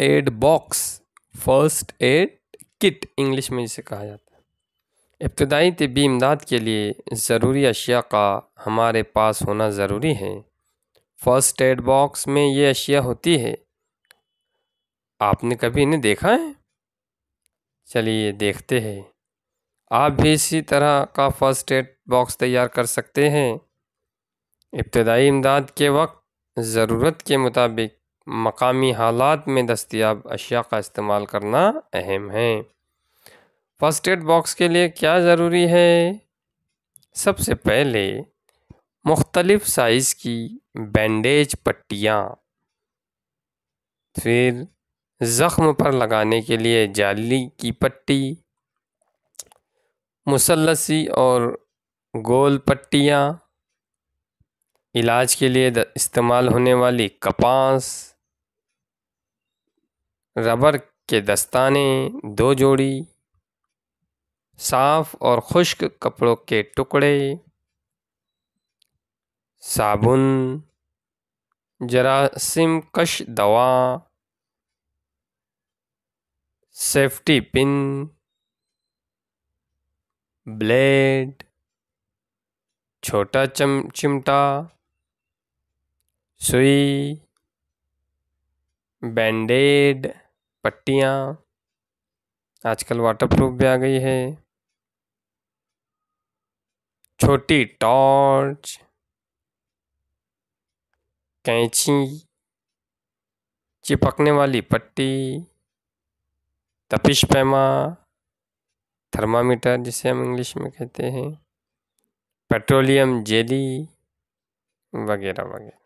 add box first aid kit English में जिसे कहा जाता है इब्तदाई तबी इमदाद के लिए ज़रूरी अशिया का हमारे पास होना ज़रूरी है फर्स्ट एड बॉक्स में ये अशिया होती है आपने कभी इन्हें देखा है चलिए देखते हैं आप भी इसी तरह का फर्स्ट एड बॉक्स तैयार कर सकते हैं इब्तदाई इमदाद के वक्त ज़रूरत के मुताबिक मकामी हालात में दस्तियाब अशिया का इस्तेमाल करना अहम है फर्स्ट एड बॉक्स के लिए क्या ज़रूरी है सबसे पहले मुख्तलिफ़ साइज़ की बैंडेज पट्टियाँ फिर ज़ख्म पर लगाने के लिए जाली की पट्टी मुसलसी और गोल पट्टियाँ इलाज के लिए इस्तेमाल होने वाली कपास रबर के दस्ताने दो जोड़ी साफ़ और खुश्क कपड़ों के टुकड़े साबुन जरासिम कश दवा सेफ्टी पिन ब्लेड छोटा चम चिमटा सुई बैंडेड पट्टियाँ आजकल वाटरप्रूफ भी आ गई है छोटी टॉर्च कैंची चिपकने वाली पट्टी तपिश पैमा थर्मामीटर जिसे हम इंग्लिश में कहते हैं पेट्रोलियम जेली वगैरह वगैरह